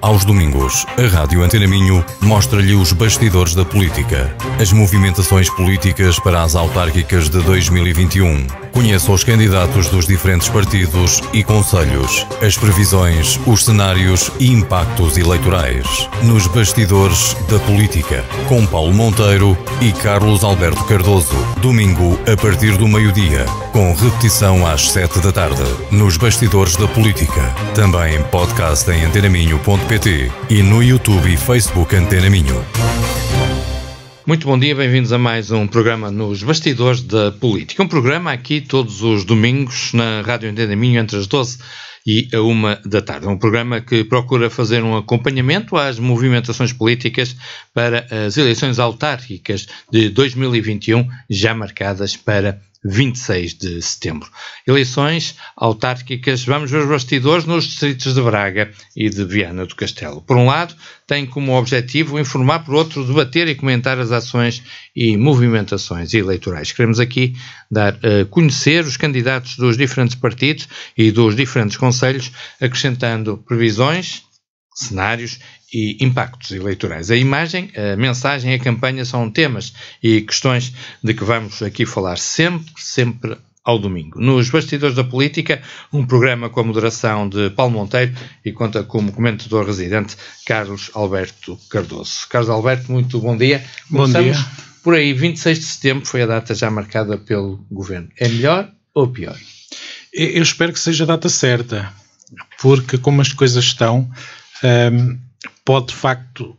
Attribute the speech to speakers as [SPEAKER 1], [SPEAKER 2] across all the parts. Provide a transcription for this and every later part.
[SPEAKER 1] Aos domingos, a Rádio Antena Minho mostra-lhe os bastidores da política, as movimentações políticas para as autárquicas de 2021 Conheça os candidatos dos diferentes partidos e conselhos, as previsões, os cenários e impactos eleitorais. Nos bastidores da política, com Paulo Monteiro e Carlos Alberto Cardoso. Domingo, a partir do meio-dia, com repetição às sete da tarde. Nos bastidores da política. Também em podcast em antenaminho.pt e no YouTube e Facebook Antena Minho.
[SPEAKER 2] Muito bom dia, bem-vindos a mais um programa nos Bastidores da Política. Um programa aqui todos os domingos na Rádio Minho entre as 12 e a uma da tarde. É um programa que procura fazer um acompanhamento às movimentações políticas para as eleições autárquicas de 2021, já marcadas para 26 de setembro. Eleições autárquicas, vamos ver os bastidores nos distritos de Braga e de Viana do Castelo. Por um lado, tem como objetivo informar, por outro, debater e comentar as ações e movimentações eleitorais. Queremos aqui dar a eh, conhecer os candidatos dos diferentes partidos e dos diferentes conselhos, acrescentando previsões, cenários e impactos eleitorais. A imagem, a mensagem e a campanha são temas e questões de que vamos aqui falar sempre, sempre ao domingo. Nos Bastidores da Política, um programa com a moderação de Paulo Monteiro e conta como comentador residente Carlos Alberto Cardoso. Carlos Alberto, muito bom dia. Começamos bom dia. Por aí, 26 de setembro foi a data já marcada pelo governo. É melhor ou pior? Eu espero que seja
[SPEAKER 3] a data certa, porque como as coisas estão, um, pode de facto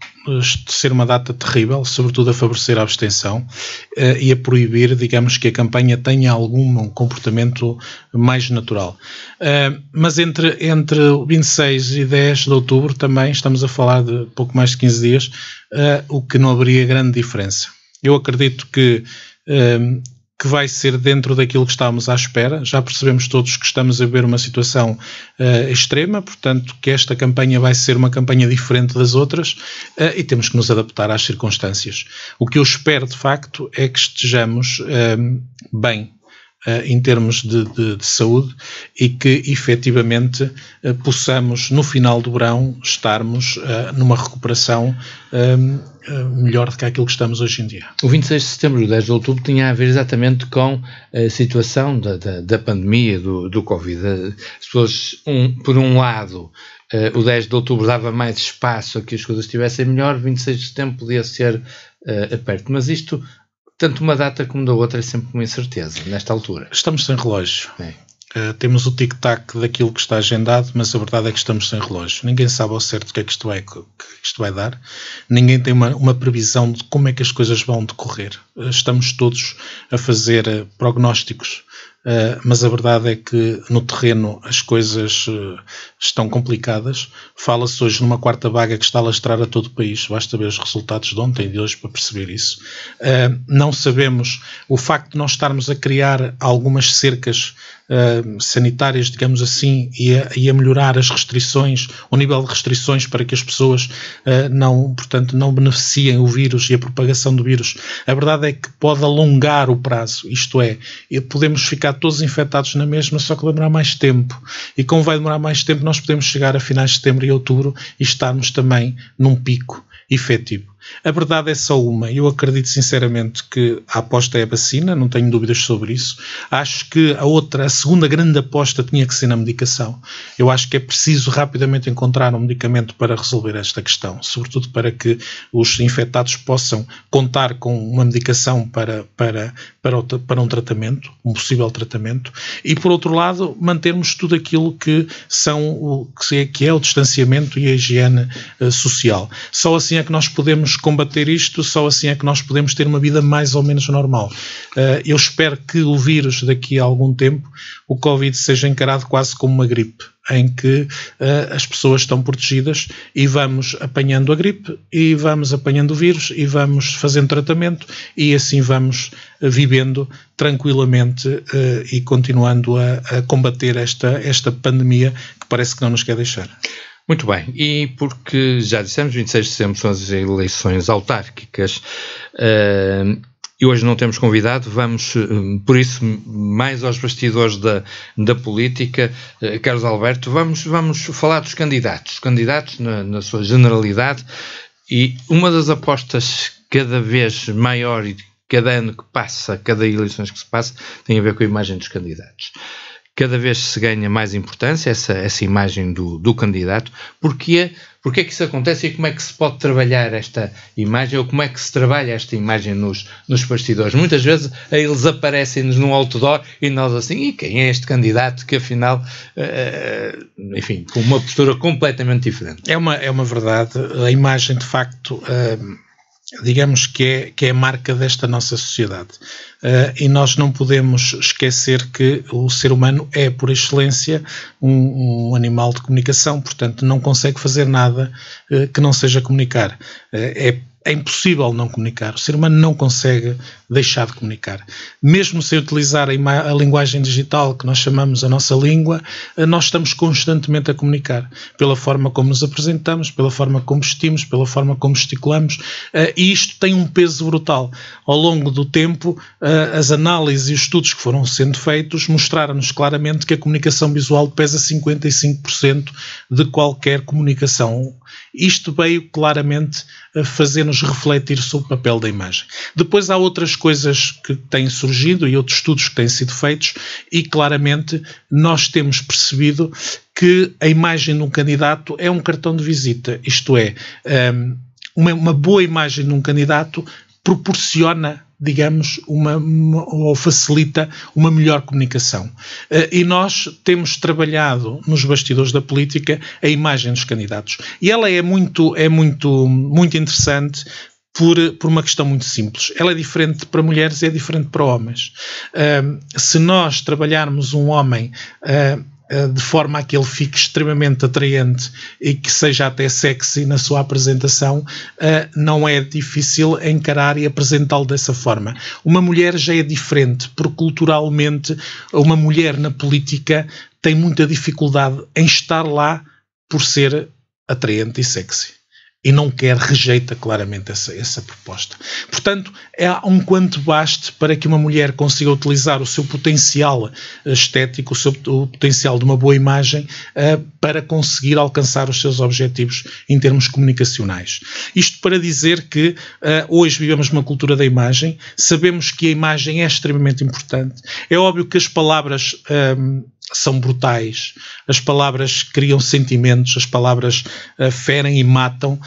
[SPEAKER 3] ser uma data terrível, sobretudo a favorecer a abstenção uh, e a proibir, digamos, que a campanha tenha algum comportamento mais natural. Uh, mas entre, entre 26 e 10 de outubro também estamos a falar de pouco mais de 15 dias, uh, o que não haveria grande diferença. Eu acredito que que vai ser dentro daquilo que estávamos à espera. Já percebemos todos que estamos a ver uma situação uh, extrema, portanto, que esta campanha vai ser uma campanha diferente das outras uh, e temos que nos adaptar às circunstâncias. O que eu espero, de facto, é que estejamos eh, bem uh, em termos de, de, de, saúde e que efetivamente uh, possamos, no final do verão, estarmos uh, numa
[SPEAKER 2] recuperação ehm, melhor do que aquilo que estamos hoje em dia. O 26 de setembro e o 10 de outubro tinha a ver exatamente com a situação da, da, da pandemia, do, do Covid. As pessoas, um, por um lado, Uh, o 10 de outubro dava mais espaço a que as coisas estivessem melhor, 26 de setembro podia ser uh, aperto. Mas isto tanto uma data como da outra é sempre uma incerteza, nesta altura. Estamos sem relógio. É. Uh, temos o tic-tac
[SPEAKER 3] daquilo que está agendado, mas a verdade é que estamos sem relógio. Ninguém sabe ao certo o que é que isto vai, é que isto vai dar, ninguém tem uma, uma, previsão de como é que as coisas vão decorrer. Uh, estamos todos a fazer uh, prognósticos, mas a verdade é que no terreno as coisas estão complicadas. Fala-se hoje numa quarta vaga que está a lastrar a todo o país. Basta ver os resultados de ontem e de hoje para perceber isso. Uh, não sabemos o facto de nós estarmos a criar algumas cercas uh, sanitárias, digamos assim, e a, e a, melhorar as restrições, o nível de restrições para que as pessoas uh, não, portanto, não beneficiem o vírus e a propagação do vírus. A verdade é que pode alongar o prazo, isto é, podemos ficar todos infectados na mesma, só que vai demorar mais tempo. E como vai demorar mais tempo, nós podemos chegar a finais de setembro e outubro e estarmos também num pico efetivo. A verdade é só uma. Eu acredito sinceramente que a aposta é a vacina, não tenho dúvidas sobre isso. Acho que a outra, a segunda grande aposta tinha que ser na medicação. Eu acho que é preciso rapidamente encontrar um medicamento para resolver esta questão, sobretudo para que os infectados possam contar com uma medicação para, para, para, para um tratamento, um possível tratamento, e por outro lado mantermos tudo aquilo que são o que é, que é o distanciamento e a higiene uh, social. Só assim é que nós podemos combater isto, só assim é que nós podemos ter uma vida mais ou menos normal. Eh, eu espero que o vírus, daqui a algum tempo, o Covid seja encarado quase como uma gripe em que uh, as pessoas estão protegidas e vamos apanhando a gripe e vamos apanhando o vírus e vamos fazendo tratamento e assim vamos vivendo tranquilamente uh, e continuando a, a combater esta, esta pandemia que parece que não nos quer deixar.
[SPEAKER 2] Muito bem, e porque já dissemos, 26 de setembro são as eleições autárquicas uh, e hoje não temos convidado, vamos eh, por isso mais aos bastidores da, da política. Uh, Carlos Alberto, vamos, vamos falar dos candidatos, candidatos na, na sua generalidade e uma das apostas cada vez maior e cada ano que passa, cada eleições que se passa, tem a ver com a imagem dos candidatos cada vez se ganha mais importância essa, essa imagem do, do candidato. Porquê? Porquê é que isso acontece e como é que se pode trabalhar esta imagem ou como é que se trabalha esta imagem nos, nos bastidores? Muitas vezes eh, eles aparecem-nos num outdoor e nós assim, e quem é este candidato que afinal, uh, enfim, com uma postura completamente diferente?
[SPEAKER 3] É uma, é uma verdade. A imagem, de facto. Uh, digamos que é, que é a marca desta nossa sociedade. Uh, e nós não podemos esquecer que o ser humano é, por excelência, um, um animal de comunicação, portanto, não consegue fazer nada uh, que não seja comunicar. Uh, é é impossível não comunicar. O ser humano não consegue deixar de comunicar. Mesmo sem utilizar a, a, linguagem digital, que nós chamamos a nossa língua, eh, nós estamos constantemente a comunicar. Pela forma como nos apresentamos, pela forma como vestimos, pela forma como gesticulamos. Eh, e isto tem um peso brutal. Ao longo do tempo, eh, as análises e os estudos que foram sendo feitos mostraram-nos claramente que a comunicação visual pesa 55% de qualquer comunicação isto veio claramente fazer-nos refletir sobre o papel da imagem. Depois há outras coisas que têm surgido e outros estudos que têm sido feitos, e claramente nós temos percebido que a imagem de um candidato é um cartão de visita, isto é, hum, uma boa imagem de um candidato proporciona digamos, uma, ou facilita uma melhor comunicação. Eh, e nós temos trabalhado nos bastidores da política a imagem dos candidatos. E ela é muito, é muito, muito interessante por, por, uma questão muito simples. Ela é diferente para mulheres e é diferente para homens. Uh, se nós trabalharmos um homem uh, eh, de forma a que ele fique extremamente atraente e que seja até sexy na sua apresentação, eh, não é difícil encarar e apresentá-lo dessa forma. Uma mulher já é diferente, porque culturalmente uma mulher na política tem muita dificuldade em estar lá por ser atraente e sexy e não quer, rejeita claramente essa, essa proposta. Portanto, é um quanto baste para que uma mulher consiga utilizar o seu potencial eh, estético, o, seu, o potencial de uma boa imagem, uh, para conseguir alcançar os seus objetivos em termos comunicacionais. Isto para dizer que uh, hoje vivemos uma cultura da imagem, sabemos que a imagem é extremamente importante. É óbvio que as palavras. Ehm, são brutais. As palavras criam sentimentos, as palavras uh, ferem e matam, uh,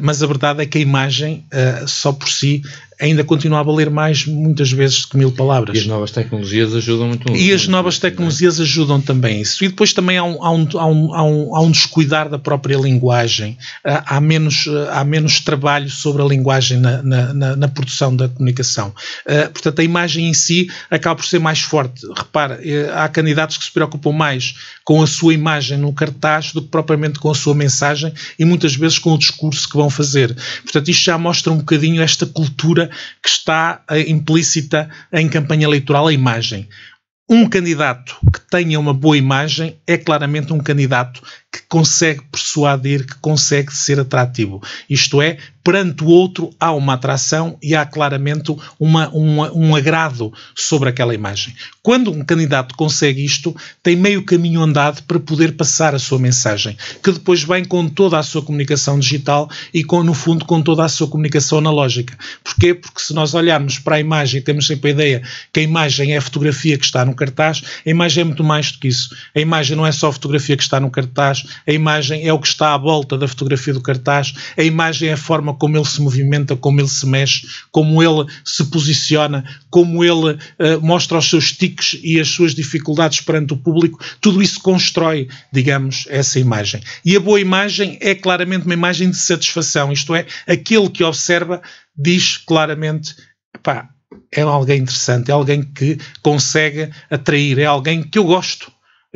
[SPEAKER 3] mas a verdade é que a imagem, uh, só por si, ainda continuava a ler mais, muitas vezes, que mil palavras. E as novas tecnologias ajudam muito. e as novas é? tecnologias ajudam também isso. E depois também há um, há um, há um, há um descuidar da própria linguagem. Ah, há, menos, ah, há menos trabalho sobre a linguagem na, na, na, na produção da comunicação. Ah, portanto, a imagem em si acaba por ser mais forte. Repara, eh, há candidatos que se preocupam mais com a sua imagem no cartaz do que propriamente com a sua mensagem e muitas vezes com o discurso que vão fazer. Portanto, isto já mostra um bocadinho esta cultura que está eh, implícita em campanha eleitoral a imagem um candidato que tenha uma boa imagem é claramente um candidato que consegue persuadir, que consegue ser atrativo. Isto é, perante o outro há uma atração e há claramente uma, uma, um agrado sobre aquela imagem. Quando um candidato consegue isto, tem meio caminho andado para poder passar a sua mensagem, que depois vem com toda a sua comunicação digital e, com, no fundo, com toda a sua comunicação analógica. Porquê? Porque se nós olharmos para a imagem e temos sempre a ideia que a imagem é a fotografia que está no cartaz, a imagem é muito mais do que isso. A imagem não é só a fotografia que está no cartaz, a imagem é o que está à volta da fotografia do cartaz, a imagem é a forma como ele se movimenta, como ele se mexe, como ele se posiciona, como ele uh, mostra os seus tiques e as suas dificuldades perante o público, tudo isso constrói, digamos, essa imagem. E a boa imagem é claramente uma imagem de satisfação, isto é, aquele que observa diz claramente, pá, é alguém interessante, é alguém que consegue atrair, é alguém que eu gosto,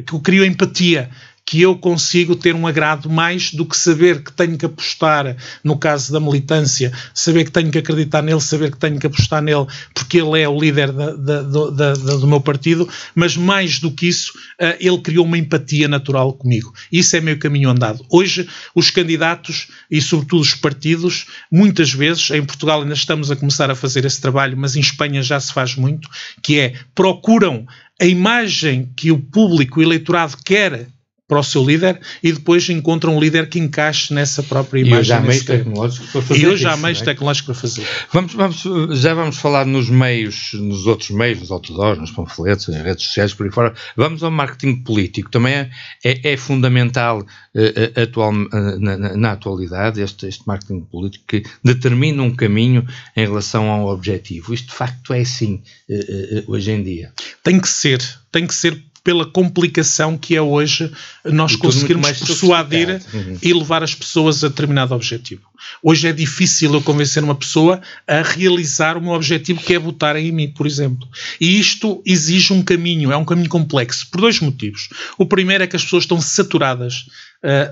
[SPEAKER 3] que eu crio empatia, que eu consigo ter um agrado mais do que saber que tenho que apostar, no caso da militância, saber que tenho que acreditar nele, saber que tenho que apostar nele, porque ele é o líder da, da, da, do meu partido, mas mais do que isso, eh, ele criou uma empatia natural comigo. Isso é meio caminho andado. Hoje, os candidatos e, sobretudo, os partidos, muitas vezes, em Portugal ainda estamos a começar a fazer esse trabalho, mas em Espanha já se faz muito, que é procuram a imagem que o público o eleitorado quer para o seu líder e depois encontra um líder que encaixe nessa própria imagem. E hoje há meios tecnológicos para fazer E hoje isso, há meios é?
[SPEAKER 2] tecnológicos para fazer. Vamos, vamos, já vamos falar nos meios, nos outros meios, nos outdoors, nos panfletos, nas redes sociais, por aí fora. Vamos ao marketing político. Também é, é, é fundamental uh, atual, uh, na, na, na, atualidade este, este marketing político que determina um caminho em relação ao objetivo. Isto de facto é assim uh, hoje em dia. Tem que ser, tem que ser pela complicação que é hoje
[SPEAKER 3] nós e conseguirmos persuadir uhum. e levar as pessoas a determinado objetivo. Hoje é difícil eu convencer uma pessoa a realizar o meu objetivo, que é votar em mim, por exemplo. E isto exige um caminho, é um caminho complexo, por dois motivos. O primeiro é que as pessoas estão saturadas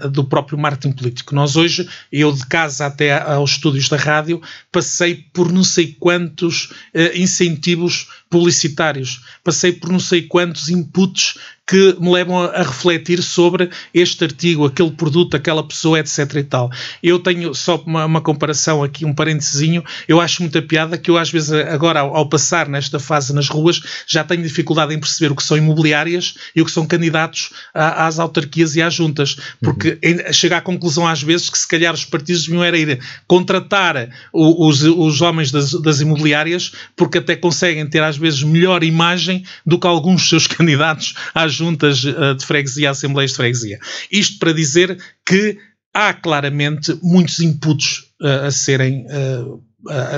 [SPEAKER 3] uh, do próprio marketing político. Nós hoje, eu de casa até aos estúdios da rádio, passei por não sei quantos uh, incentivos publicitários, passei por não sei quantos inputs que me levam a, a, refletir sobre este artigo, aquele produto, aquela pessoa, etc e tal. Eu tenho só uma, uma comparação aqui, um parentezinho, eu acho muita piada que eu às vezes agora ao, ao, passar nesta fase nas ruas já tenho dificuldade em perceber o que são imobiliárias e o que são candidatos a, às autarquias e às juntas, porque uhum. chega à conclusão às vezes que se calhar os partidos não era ir contratar o, os, os homens das, das imobiliárias porque até conseguem ter às vezes melhor imagem do que alguns seus candidatos às juntas eh, de freguesia, assembleias de freguesia. Isto para dizer que há claramente muitos inputs eh, a serem. Eh, a,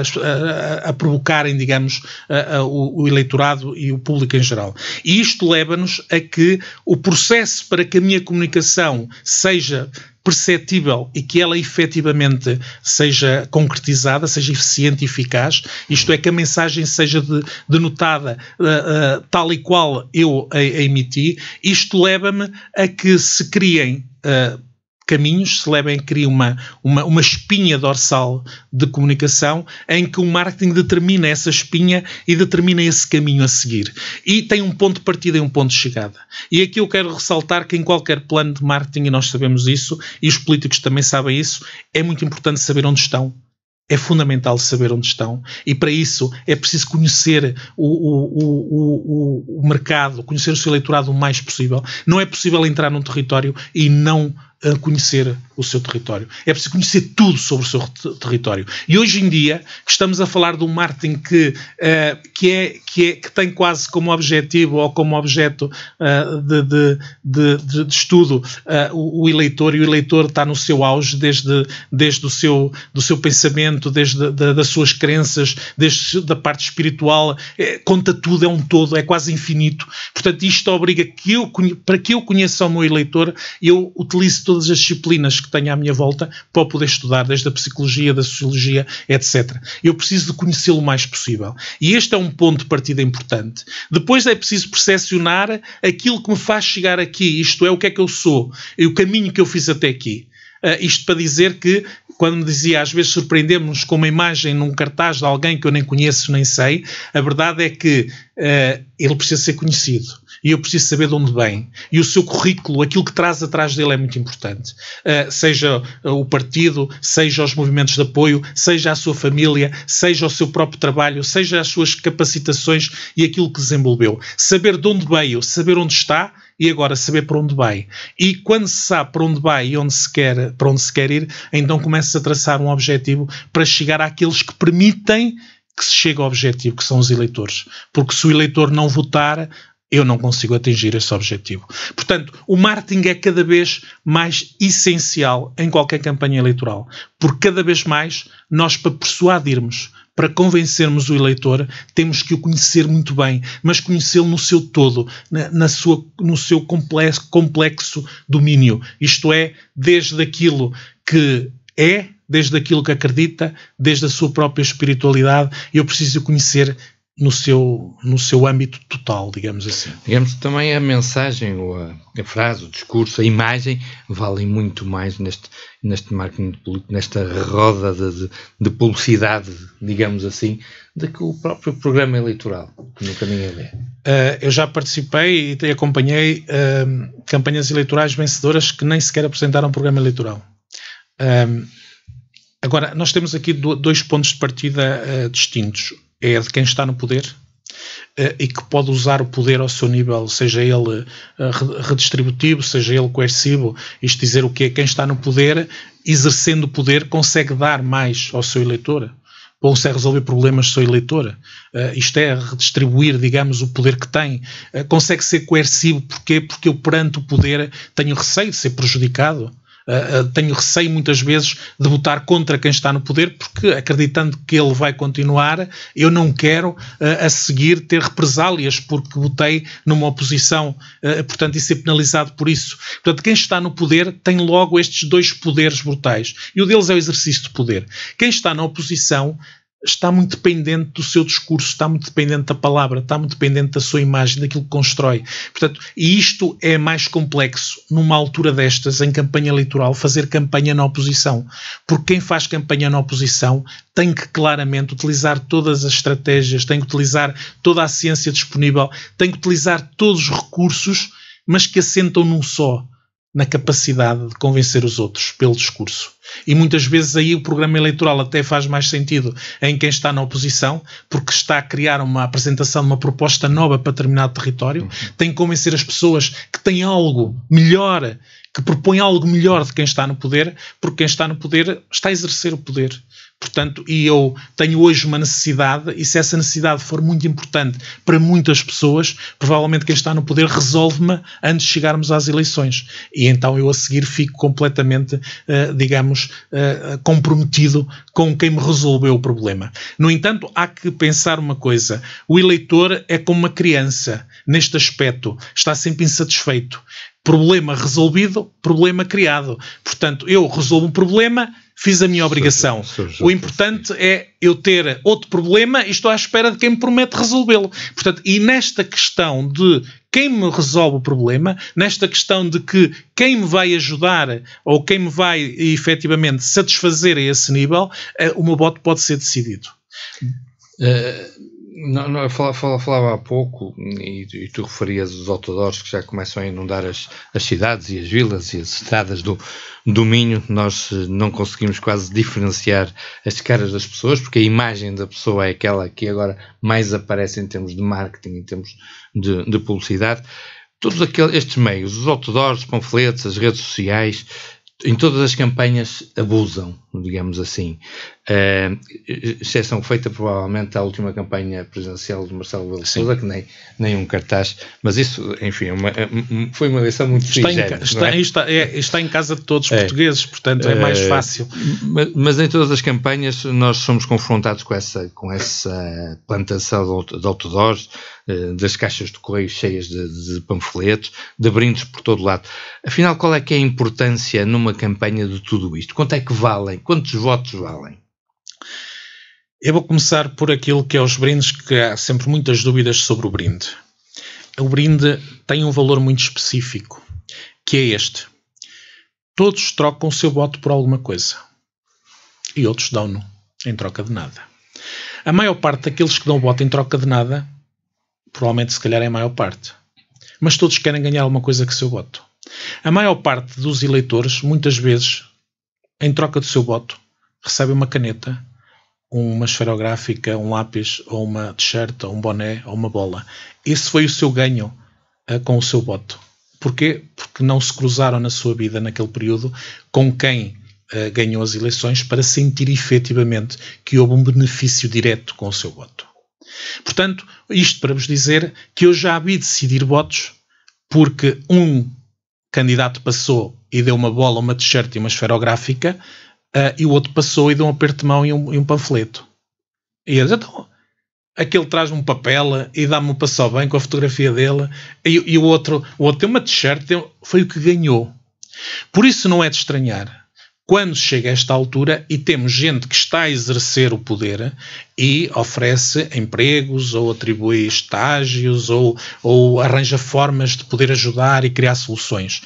[SPEAKER 3] a, a, provocarem, digamos, a, o, o, eleitorado e o público em geral. E isto leva-nos a que o processo para que a minha comunicação seja perceptível e que ela efetivamente seja concretizada, seja eficiente e eficaz, isto é, que a mensagem seja de, denotada uh, eh, uh, eh, tal e qual eu a, a emiti, isto leva-me a que se criem uh, caminhos, Celebem criar uma, uma, uma espinha dorsal de comunicação em que o marketing determina essa espinha e determina esse caminho a seguir. E tem um ponto de partida e um ponto de chegada. E aqui eu quero ressaltar que em qualquer plano de marketing, e nós sabemos isso, e os políticos também sabem isso, é muito importante saber onde estão, é fundamental saber onde estão e para isso é preciso conhecer o, o, o, o, mercado, conhecer o seu eleitorado o mais possível. Não é possível entrar num território e não a conhecer o seu território. É preciso conhecer tudo sobre o seu território. E hoje em dia estamos a falar de um marketing que, uh, que, é, que, é, que tem quase como objetivo ou como objeto uh, de, de, de, de, estudo uh, o, o, eleitor, e o eleitor está no seu auge desde, desde o seu, do seu pensamento, desde da, das suas crenças, desde da parte espiritual, é, conta tudo, é um todo, é quase infinito. Portanto, isto obriga que eu, para que eu conheça o meu eleitor, eu utilize todo todas as disciplinas que tenho à minha volta para poder estudar, desde a psicologia, da sociologia, etc. Eu preciso de conhecê-lo o mais possível. E este é um ponto de partida importante. Depois é preciso percepcionar aquilo que me faz chegar aqui, isto é, o que é que eu sou, e o caminho que eu fiz até aqui. Uh, isto para dizer que quando me dizia às vezes surpreendemos-nos com uma imagem num cartaz de alguém que eu nem conheço nem sei, a verdade é que uh, ele precisa ser conhecido e eu preciso saber de onde vem. E o seu currículo, aquilo que traz atrás dele é muito importante. Uh, seja eh, o partido, seja os movimentos de apoio, seja a sua família, seja o seu próprio trabalho, seja as suas capacitações e aquilo que desenvolveu. Saber de onde veio, saber onde está, e agora saber para onde vai. E quando se sabe para onde vai e onde se quer, para onde se quer ir, então começa a traçar um objetivo para chegar àqueles que permitem que se chegue ao objetivo, que são os eleitores. Porque se o eleitor não votar, eu não consigo atingir esse objetivo. Portanto, o marketing é cada vez mais essencial em qualquer campanha eleitoral, porque cada vez mais nós, para persuadirmos para convencermos o eleitor, temos que o conhecer muito bem, mas conhecê-lo no seu todo, na, na, sua, no seu complexo, complexo domínio. Isto é, desde aquilo que é, desde aquilo que acredita, desde a sua própria espiritualidade, eu preciso conhecer no seu, no seu âmbito total, digamos assim.
[SPEAKER 2] Digamos que também a mensagem, ou a, a, frase, o discurso, a imagem valem muito mais neste, neste marketing político, nesta roda de, de, publicidade, digamos assim, do que o próprio programa eleitoral, nunca caminho ali.
[SPEAKER 3] Uh, eu já participei e acompanhei uh, campanhas eleitorais vencedoras que nem sequer apresentaram programa eleitoral. Uh, agora, nós temos aqui dois pontos de partida eh, distintos é de quem está no poder eh, e que pode usar o poder ao seu nível, seja ele eh, redistributivo, seja ele coercivo, isto dizer o que é quem está no poder, exercendo o poder, consegue dar mais ao seu eleitor, consegue resolver problemas do seu eleitor, eh, isto é, redistribuir, digamos, o poder que tem, consegue ser coercivo, porquê? Porque eu perante o poder tenho receio de ser prejudicado, eh, eh, tenho receio muitas vezes de votar contra quem está no poder, porque acreditando que ele vai continuar, eu não quero uh, a seguir ter represálias porque votei numa oposição, uh, portanto, e ser penalizado por isso. Portanto, quem está no poder tem logo estes dois poderes brutais. E o deles é o exercício de poder. Quem está na oposição está muito dependente do seu discurso, está muito dependente da palavra, está muito dependente da sua imagem, daquilo que constrói. Portanto, e isto é mais complexo numa altura destas, em campanha eleitoral, fazer campanha na oposição. Porque quem faz campanha na oposição tem que claramente utilizar todas as estratégias, tem que utilizar toda a ciência disponível, tem que utilizar todos os recursos, mas que assentam num só na capacidade de convencer os outros pelo discurso. E muitas vezes aí o programa eleitoral até faz mais sentido em quem está na oposição, porque está a criar uma apresentação de uma proposta nova para determinado território, uhum. tem que convencer as pessoas que tem algo melhor, que propõe algo melhor de quem está no poder, porque quem está no poder está a exercer o poder. Portanto, e eu tenho hoje uma necessidade, e se essa necessidade for muito importante para muitas pessoas, provavelmente quem está no poder resolve-me antes de chegarmos às eleições. E então eu a seguir fico completamente, eh, digamos, eh, comprometido com quem me resolveu o problema. No entanto, há que pensar uma coisa: o eleitor é como uma criança, neste aspecto, está sempre insatisfeito. Problema resolvido, problema criado. Portanto, eu resolvo um problema, fiz a minha obrigação. o importante é eu ter outro problema e estou à espera de quem me promete resolvê-lo. Portanto, e nesta questão de quem me resolve o problema, nesta questão de que quem me vai ajudar ou quem me vai efetivamente satisfazer a esse nível,
[SPEAKER 2] eh, o meu voto pode ser decidido. Uh, não, não, eu falava, falava, falava há pouco e, e, tu referias os outdoors que já começam a inundar as, as cidades e as vilas e as estradas do, do Minho. Nós eh, não conseguimos quase diferenciar as caras das pessoas porque a imagem da pessoa é aquela que agora mais aparece em termos de marketing, em termos de, de publicidade. Todos aqueles, estes meios, os outdoors, os panfletos, as redes sociais, em todas as campanhas abusam digamos assim. Uh, exceção feita provavelmente à última campanha presidencial de Marcelo Rebelo Sousa, que nem, nem um cartaz, mas isso, enfim, é uma, é, foi uma eleição muito está está, é?
[SPEAKER 3] Está, é, está, em casa de todos os é. portugueses, portanto é mais eh, fácil.
[SPEAKER 2] Mas, mas, em todas as campanhas nós somos confrontados com essa, com essa plantação de outdoors, eh, das caixas de correio cheias de, de panfletos, de brindes por todo lado. Afinal, qual é que é a importância numa campanha de tudo isto? Quanto é que valem quantos votos valem. Eu vou começar por aquilo que é os brindes, que há sempre muitas dúvidas
[SPEAKER 3] sobre o brinde. O brinde tem um valor muito específico, que é este. Todos trocam o seu voto por alguma coisa. E outros dão-no em troca de nada. A maior parte daqueles que dão o voto em troca de nada, provavelmente se calhar é a maior parte. Mas todos querem ganhar alguma coisa com o seu voto. A maior parte dos eleitores, muitas vezes, em troca do seu voto, recebe uma caneta, uma esferográfica, um lápis, ou uma t-shirt, ou um boné, ou uma bola. Esse foi o seu ganho uh, com o seu voto. Porquê? Porque não se cruzaram na sua vida naquele período com quem uh, ganhou as eleições para sentir efetivamente que houve um benefício direto com o seu voto. Portanto, isto para vos dizer que eu já vi decidir votos porque um candidato passou e deu uma bola, uma t-shirt e uma esferográfica, uh, e o outro passou e deu um aperto de mão e um, e um panfleto. E eles, então, aquele traz-me um papel e dá-me um passo bem com a fotografia dele, e, e o, outro, o outro tem uma t-shirt, foi o que ganhou. Por isso não é de estranhar quando chega a esta altura e temos gente que está a exercer o poder e oferece empregos ou atribui estágios ou, ou arranja formas de poder ajudar e criar soluções.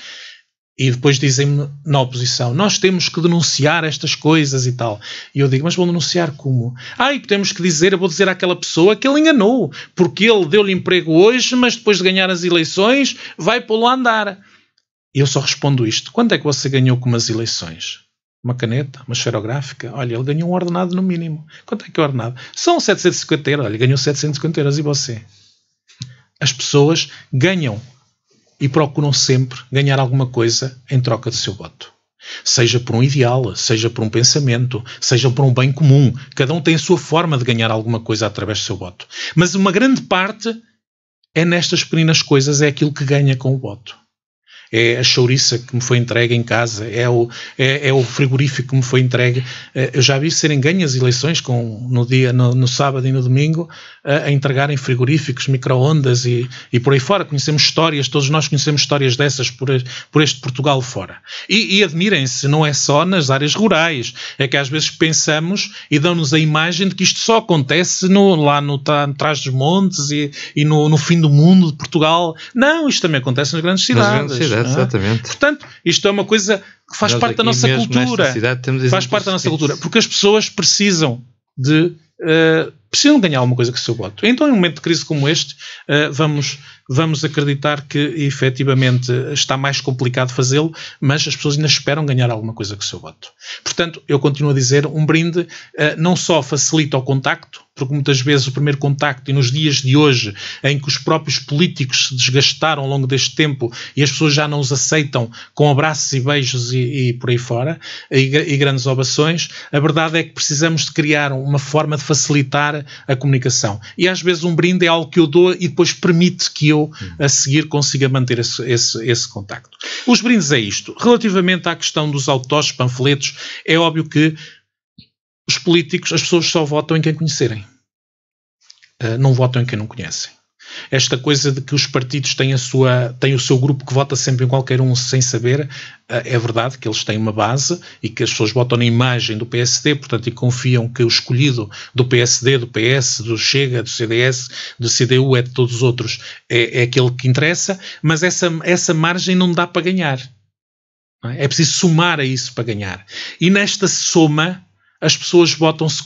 [SPEAKER 3] E depois dizem-me na oposição: nós temos que denunciar estas coisas e tal. E eu digo: mas vão denunciar como? Ah, e temos que dizer: eu vou dizer àquela pessoa que ele enganou, porque ele deu-lhe emprego hoje, mas depois de ganhar as eleições vai pô-lo a andar. E eu só respondo isto: quando é que você ganhou com as eleições? Uma caneta, uma esferográfica? Olha, ele ganhou um ordenado no mínimo. Quanto é que é o ordenado? São 750 euros. Olha, ganhou 750 euros e você? As pessoas ganham e procuram sempre ganhar alguma coisa em troca do seu voto. Seja por um ideal, seja por um pensamento, seja por um bem comum, cada um tem a sua forma de ganhar alguma coisa através do seu voto. Mas uma grande parte é nestas pequenas coisas, é aquilo que ganha com o voto é a chouriça que me foi entregue em casa, é o, é, é o frigorífico que me foi entregue. Eh, eu já vi serem ganhas eleições com, no dia, no, no sábado e no domingo, a, a entregarem frigoríficos, microondas e, e por aí fora. Conhecemos histórias, todos nós conhecemos histórias dessas por, por este Portugal fora. E, e admirem-se, não é só nas áreas rurais, é que às vezes pensamos e dão-nos a imagem de que isto só acontece no, lá no, tá, trás dos montes e, e no, no fim do mundo de Portugal. Não, isto também acontece nas grandes cidades. Nas grandes cidades exatamente. É? Portanto, isto é uma coisa que faz Nós parte da nossa cultura. Faz parte da nossa cultura. Porque as pessoas precisam de. Uh, precisam ganhar alguma coisa com o seu voto. Então, em um momento de crise como este, uh, vamos vamos acreditar que efetivamente está mais complicado fazê-lo, mas as pessoas ainda esperam ganhar alguma coisa com o seu voto. Portanto, eu continuo a dizer, um brinde eh, não só facilita o contacto, porque muitas vezes o primeiro contacto, e nos dias de hoje, em que os próprios políticos se desgastaram ao longo deste tempo e as pessoas já não os aceitam com abraços e beijos e, e por aí fora, e, e, grandes ovações, a verdade é que precisamos de criar uma forma de facilitar a comunicação. E às vezes um brinde é algo que eu dou e depois permite que eu eu a seguir consiga manter esse, esse, esse contacto. Os brindes é isto. Relativamente à questão dos autores, panfletos, é óbvio que os políticos, as pessoas só votam em quem conhecerem. Uh, não votam em quem não conhecem esta coisa de que os partidos têm, a sua, têm o seu grupo que vota sempre em qualquer um sem saber, eh, é verdade que eles têm uma base e que as pessoas votam na imagem do PSD, portanto, e confiam que o escolhido do PSD, do PS, do Chega, do CDS, do CDU, é de todos os outros, é, é aquele que interessa, mas essa, essa margem não dá para ganhar. É? é preciso somar a isso para ganhar. E nesta soma, as pessoas votam-se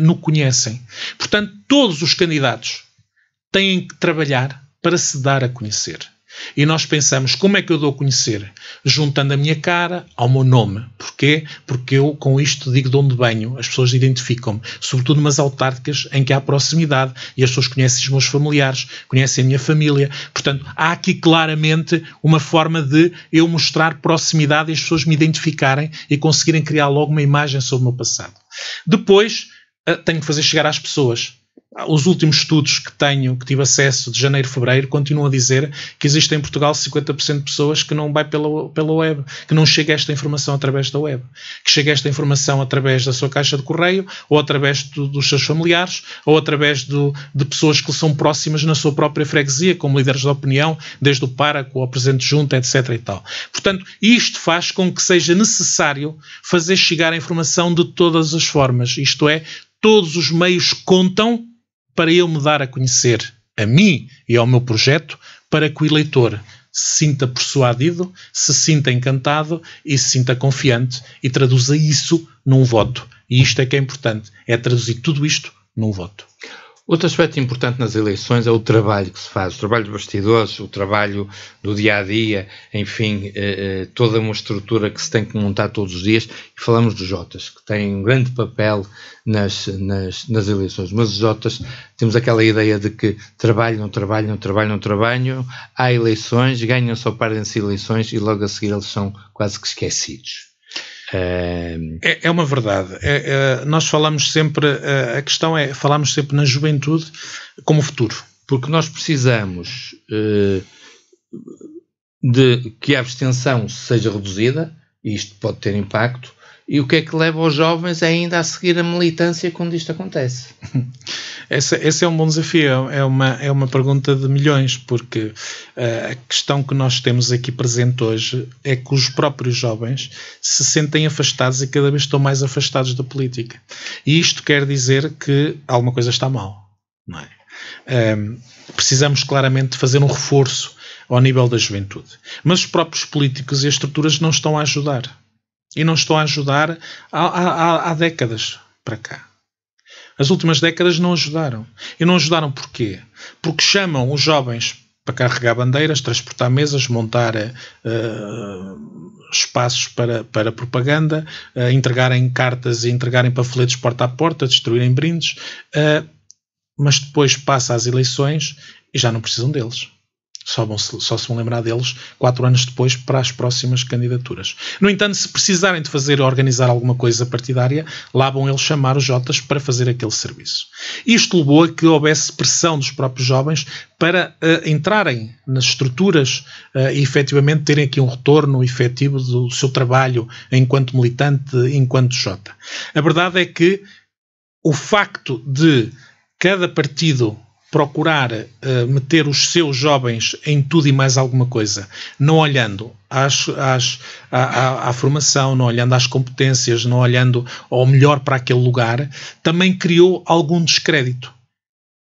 [SPEAKER 3] no que conhecem. Portanto, todos os candidatos têm que trabalhar para se dar a conhecer. E nós pensamos, como é que eu dou a conhecer? Juntando a minha cara ao meu nome. Porquê? Porque eu, com isto, digo de onde venho, as pessoas identificam-me. Sobretudo nas autárquicas em que há proximidade e as pessoas conhecem os meus familiares, conhecem a minha família. Portanto, há aqui claramente uma forma de eu mostrar proximidade e as pessoas me identificarem e conseguirem criar logo uma imagem sobre o meu passado. Depois, eh, tenho que fazer chegar às pessoas os últimos estudos que tenho, que tive acesso de janeiro, fevereiro, continuam a dizer que existe em Portugal 50% de pessoas que não vai pela, pela web, que não chega esta informação através da web, que chega esta informação através da sua caixa de correio, ou através do, dos seus familiares, ou através do, de pessoas que são próximas na sua própria freguesia, como líderes de opinião, desde o páraco ao presidente junta, etc. E tal. Portanto, isto faz com que seja necessário fazer chegar a informação de todas as formas, isto é, todos os meios contam para eu me dar a conhecer a mim e ao meu projeto, para que o eleitor se sinta persuadido, se sinta encantado e se sinta confiante e traduza isso num voto. E isto é que é importante, é traduzir tudo isto
[SPEAKER 2] num voto. Outro aspecto importante nas eleições é o trabalho que se faz, o trabalho de bastidores, o trabalho do dia a dia, enfim, eh, eh, toda uma estrutura que se tem que montar todos os dias. E falamos dos Jotas, que têm um grande papel nas, nas, nas eleições. Mas os Jotas, temos aquela ideia de que trabalham, trabalham, trabalham, trabalham, há eleições, ganham-se ou perdem-se eleições e logo a seguir eles são quase que esquecidos. É,
[SPEAKER 3] é uma verdade. É, é, nós falamos sempre, é, a questão é, falamos sempre na juventude como futuro. Porque nós
[SPEAKER 2] precisamos é, de que a abstenção seja reduzida, e isto pode ter impacto, e o que é que leva os jovens ainda a seguir a militância quando isto acontece?
[SPEAKER 3] Esse, esse é um bom desafio, é uma, é uma pergunta de milhões, porque uh, a questão que nós temos aqui presente hoje é que os próprios jovens se sentem afastados e cada vez estão mais afastados da política. E isto quer dizer que alguma coisa está mal, não é? Um, ehm, precisamos claramente fazer um reforço ao nível da juventude. Mas os próprios políticos e as estruturas não estão a ajudar. E não estão a ajudar há, há, há décadas para cá. As últimas décadas não ajudaram. E não ajudaram porquê? Porque chamam os jovens para carregar bandeiras, transportar mesas, montar uh, espaços para, para propaganda, uh, entregarem cartas e entregarem panfletos porta a porta, destruírem brindes, uh, mas depois passa às eleições e já não precisam deles. Só, vão, só se vão lembrar deles quatro anos depois para as próximas candidaturas. No entanto, se precisarem de fazer organizar alguma coisa partidária, lá vão eles chamar os Jotas para fazer aquele serviço. Isto levou a que houvesse pressão dos próprios jovens para uh, entrarem nas estruturas uh, e efetivamente terem aqui um retorno efetivo do seu trabalho enquanto militante, enquanto Jota. A verdade é que o facto de cada partido procurar uh, meter os seus jovens em tudo e mais alguma coisa, não olhando às, às, à, à, à, formação, não olhando às competências, não olhando ao melhor para aquele lugar, também criou algum descrédito.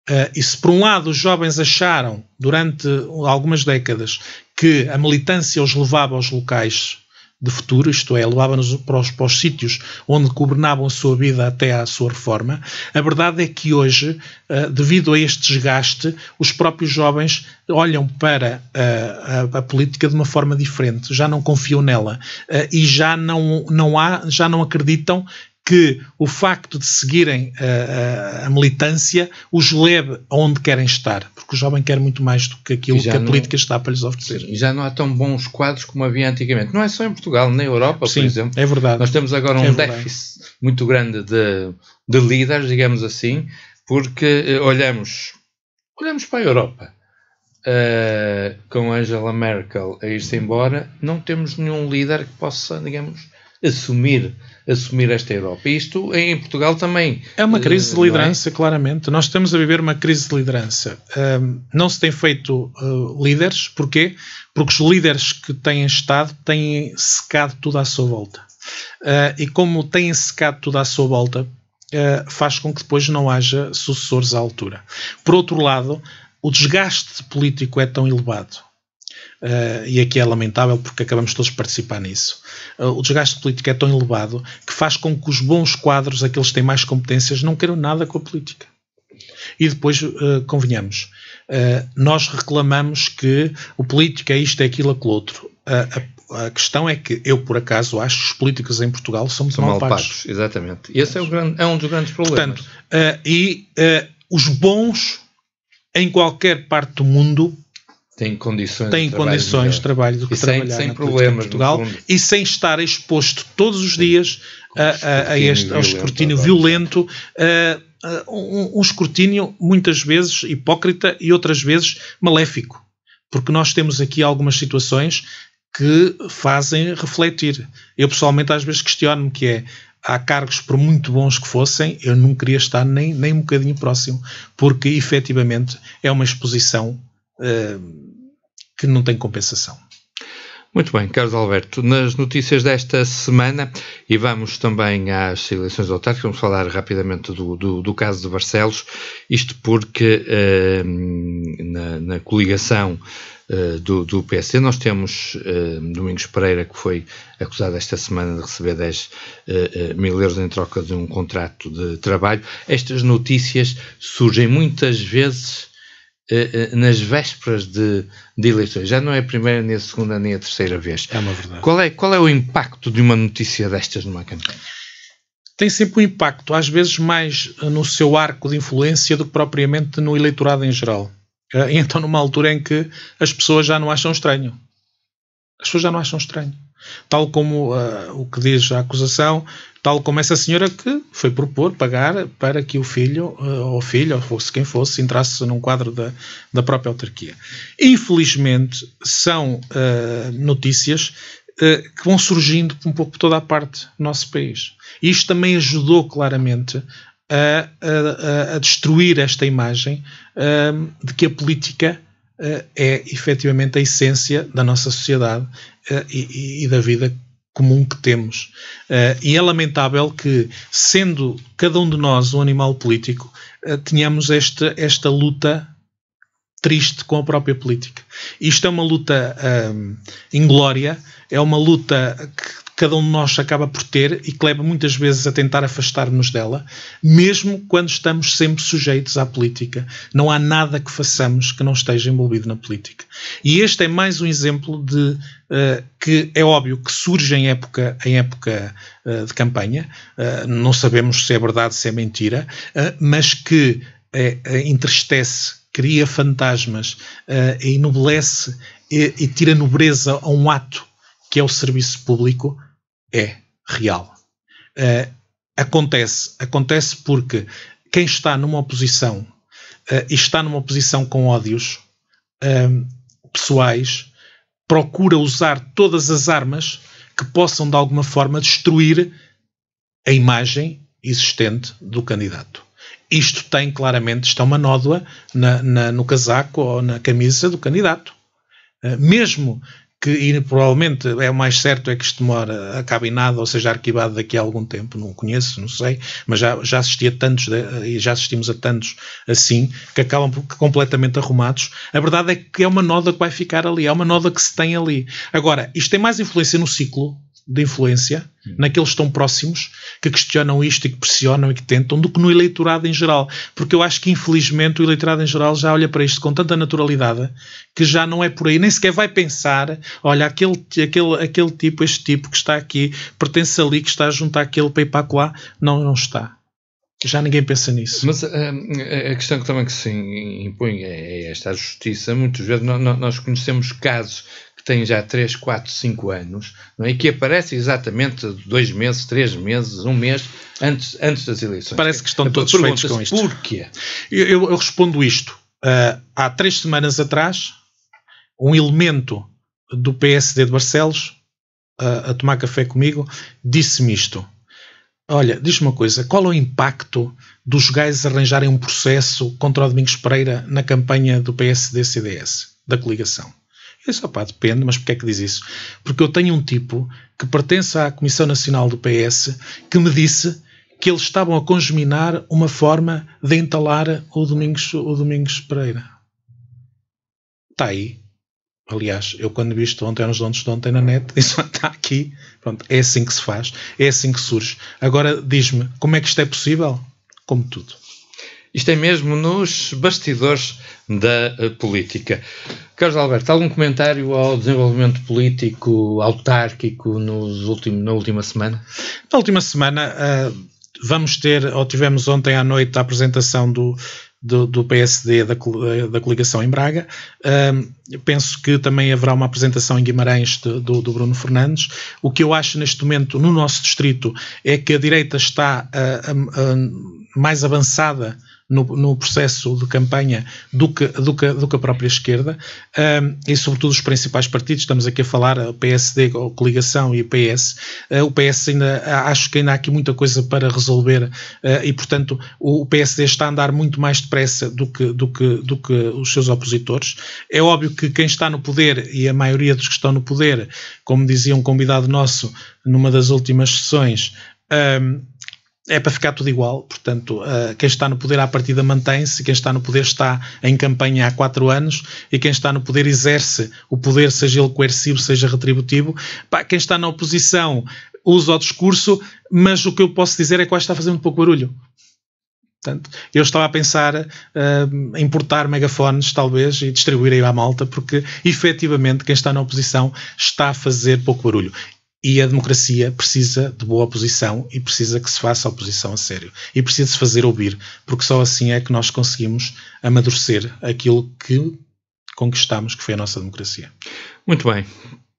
[SPEAKER 3] Uh, e se por um lado os jovens acharam durante algumas décadas que a militância os levava aos locais de futuro, isto é, levava-nos para os, para os sítios onde governavam a sua vida até à sua reforma. A verdade é que hoje, uh, devido a este desgaste, os próprios jovens olham para uh, a, a, política de uma forma diferente, já não confiam nela uh, e já não, não há, já não acreditam que o facto de seguirem a, a, militância os leve onde querem estar, porque o jovem quer
[SPEAKER 2] muito mais do que aquilo que a não, política está para lhes oferecer. E já não há tão bons quadros como havia antigamente. Não é só em Portugal, na Europa, Sim, por exemplo. É verdade. Nós temos agora é um é déficit muito grande de, de líderes, digamos assim, porque eh, olhamos, olhamos para a Europa. Uh, com Angela Merkel a ir-se embora, não temos nenhum líder que possa, digamos, assumir assumir esta Europa. isto em Portugal também. É uma crise de eh, é? liderança,
[SPEAKER 3] é? claramente. Nós estamos a viver uma crise de liderança. Um, não se tem feito uh, líderes, porquê? Porque os líderes que têm estado têm secado tudo à sua volta. Uh, e como têm secado tudo à sua volta, uh, faz com que depois não haja sucessores à altura. Por outro lado, o desgaste político é tão elevado uh, e aqui é lamentável porque acabamos todos de participar nisso. Uh, o desgaste político é tão elevado que faz com que os bons quadros, aqueles que têm mais competências, não queiram nada com a política. E depois, uh, convenhamos, nós reclamamos que o político é isto, é aquilo, aquilo outro. A, a, a, questão é que eu, por acaso, acho que os políticos em Portugal são muito mal pagos. pagos.
[SPEAKER 2] Exatamente.
[SPEAKER 3] Esse é, grande, é, um dos grandes problemas. Portanto, uh, e uh, os bons em qualquer parte do mundo tem condições, tem de, condições de trabalho do que e sem, sem problemas em Portugal e sem estar exposto todos os dias a, a, a, este, ao escrutínio violento, violento uh, um, um escrutínio muitas vezes hipócrita e outras vezes maléfico, porque nós temos aqui algumas situações que fazem refletir. Eu pessoalmente às vezes questiono-me que é há cargos por muito bons que fossem, eu não queria estar nem, nem um bocadinho próximo, porque efetivamente é uma exposição
[SPEAKER 2] que não tem compensação. Muito bem, Carlos Alberto, nas notícias desta semana, e vamos também às eleições autárquicas, vamos falar rapidamente do, do, do, caso de Barcelos, isto porque eh, na, na, coligação eh, do, do PSD nós temos eh, Domingos Pereira, que foi acusado esta semana de receber 10 eh, eh, mil euros em troca de um contrato de trabalho. Estas notícias surgem muitas vezes eh, eh, nas vésperas de, de, eleições. Já não é a primeira, nem a segunda, nem a terceira vez. É uma verdade. Qual é, qual é o impacto de uma notícia destas numa campanha? Tem sempre um impacto, às vezes
[SPEAKER 3] mais eh, no seu arco de influência do que propriamente no eleitorado em geral. Então, numa altura em que as pessoas já não acham estranho as pessoas já não acham estranho. Tal como uh, o que diz a acusação, tal como essa senhora que foi propor pagar para que o filho, uh, ou filho, ou fosse quem fosse, entrasse num quadro da, da própria autarquia. Infelizmente, são uh, notícias que vão surgindo um pouco por toda a parte do nosso país. E isto também ajudou claramente a, a, a destruir esta imagem de que a política eh, é efetivamente a essência da nossa sociedade eh, e, e, da vida comum que temos. Eh, e é lamentável que, sendo cada um de nós um animal político, tenhamos esta, esta luta triste com a própria política. Isto é uma luta um, inglória, é uma luta que cada um de nós acaba por ter e que leva muitas vezes a tentar afastar-nos dela, mesmo quando estamos sempre sujeitos à política. Não há nada que façamos que não esteja envolvido na política. E este é mais um exemplo de uh, que é óbvio que surge em época, em época uh, de campanha, uh, não sabemos se é verdade, se é mentira, mas que entristece, cria fantasmas, uh, enoblece e, e tira nobreza a um ato que é o serviço público, é real. Uh, acontece, acontece porque quem está numa oposição uh, e está numa oposição com ódios uh, pessoais procura usar todas as armas que possam de alguma forma destruir a imagem existente do candidato. Isto tem claramente, está é uma nódoa na, na, no casaco ou na camisa do candidato. Mesmo que e provavelmente é o mais certo é que isto demora nada ou seja, arquivado daqui a algum tempo, não conheço, não sei, mas já, já assisti a tantos e já assistimos a tantos assim, que acabam completamente arrumados. A verdade é que é uma noda que vai ficar ali, é uma noda que se tem ali. Agora, isto tem mais influência no ciclo de influência hum. naqueles tão próximos que questionam isto e que pressionam e que tentam, do que no eleitorado em geral. Porque eu acho que, infelizmente, o eleitorado em geral já olha para isto com tanta naturalidade que já não é por aí, nem sequer vai pensar: olha, aquele, aquele, aquele tipo, este tipo que está aqui, pertence ali, que está junto àquele para ir para lá. Não, não está.
[SPEAKER 2] Já ninguém pensa nisso. Mas a, eh, eh, a questão que também que se impõe é, é esta, a justiça. Muitas vezes nós conhecemos casos tem já 3, 4, 5 anos, não é? e que aparece exatamente dois meses, três meses, um mês antes, antes das eleições. Parece que estão então, todos feitos com isto. Porquê? Eu, eu, eu respondo isto. Uh, há três semanas
[SPEAKER 3] atrás, um elemento do PSD de Barcelos, uh, a tomar café comigo, disse-me isto. Olha, diz-me uma coisa, qual é o impacto dos gajos arranjarem um processo contra o Domingos Pereira na campanha do PSD-CDS, da coligação? disse, opá, depende, mas porquê é que diz isso? Porque eu tenho um tipo que pertence à Comissão Nacional do PS que me disse que eles estavam a congeminar uma forma de entalar o Domingos, o Domingos Pereira. Está aí. Aliás, eu quando vi isto ontem, nos donos de ontem na net, isso está aqui. Pronto, é assim que se faz, é assim que surge. Agora diz-me, como é que isto é possível?
[SPEAKER 2] Como tudo. Isto é mesmo nos bastidores da eh, política. Carlos Alberto, algum comentário ao desenvolvimento político autárquico nos últimos, na última semana? Na última semana, uh, vamos ter, ou tivemos
[SPEAKER 3] ontem à noite, a apresentação do, do, do, PSD da, eh, da coligação em Braga. Um, penso que também haverá uma apresentação em Guimarães de, do, do, Bruno Fernandes. O que eu acho neste momento no nosso distrito é que a direita está uh, uh, mais avançada no, no processo de campanha do que, do que, do que a própria esquerda um, e, sobretudo, os principais partidos. Estamos aqui a falar o PSD, a coligação e o PS. Uh, ah, o PS ainda, acho que ainda há aqui muita coisa para resolver uh, e, portanto, o, o, PSD está a andar muito mais depressa do que, do, que, do que os seus opositores. É óbvio que quem está no poder e a maioria dos que estão no poder, como dizia um convidado nosso numa das últimas sessões, um, é para ficar tudo igual, portanto, eh, quem está no poder à partida mantém-se, quem está no poder está em campanha há quatro anos e quem está no poder exerce o poder, seja ele coercivo, seja retributivo. Pá, quem está na oposição usa o discurso, mas o que eu posso dizer é que quase está fazendo um pouco barulho. Portanto, eu estava a pensar uh, importar megafones, talvez, e distribuir aí à malta, porque efetivamente quem está na oposição está a fazer pouco barulho. E a democracia precisa de boa oposição e precisa que se faça oposição a sério. E precisa se fazer ouvir, porque só assim é que nós conseguimos amadurecer aquilo que
[SPEAKER 2] conquistamos, que foi a nossa democracia. Muito bem.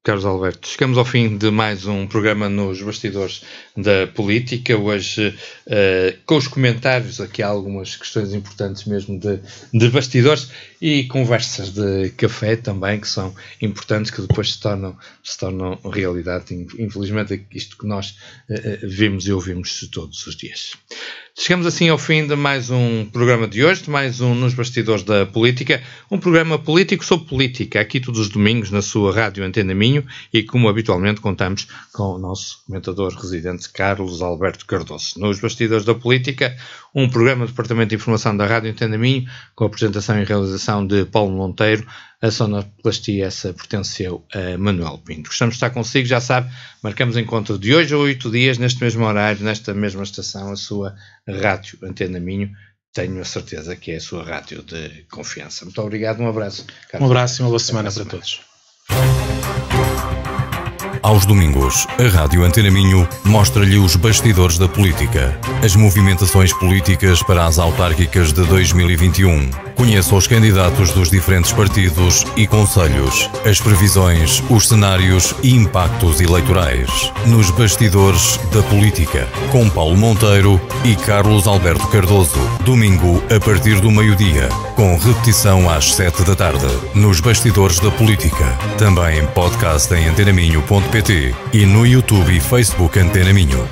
[SPEAKER 2] Carlos Alberto. Chegamos ao fim de mais um programa nos bastidores da política. Hoje, uh, com os comentários, aqui há algumas questões importantes mesmo de, de bastidores e conversas de café também, que são importantes, que depois se tornam, se tornam realidade. Infelizmente, isto que nós eh, eh, vemos e ouvimos todos os dias. Chegamos assim ao fim de mais um programa de hoje, de mais um Nos Bastidores da Política, um programa político sobre política, aqui todos os domingos na sua rádio Antena Minho e como habitualmente contamos com o nosso comentador residente Carlos Alberto Cardoso. Nos Bastidores da Política, um programa do Departamento de Informação da Rádio Antena Minho, com apresentação e realização edição de Paulo Monteiro, a sonoplastia essa pertenceu a Manuel Pinto. Gostamos de estar consigo, já sabe, marcamos encontro de hoje a oito dias, neste mesmo horário, nesta mesma estação, a sua rádio Antena Minho. Tenho a certeza que é a sua rádio de confiança. Muito obrigado, um abraço. Carlos. Um abraço e uma boa semana, boa semana para todos.
[SPEAKER 1] Aos domingos, a Rádio Antena Minho mostra-lhe os bastidores da política, as movimentações políticas para as autárquicas de 2021. Conheça os candidatos dos diferentes partidos e conselhos, as previsões, os cenários e impactos eleitorais. Nos bastidores da política, com Paulo Monteiro e Carlos Alberto Cardoso. Domingo, a partir do meio-dia, com repetição às sete da tarde. Nos bastidores da política. Também podcast em antenaminho.pt e no YouTube e Facebook Antena Minho.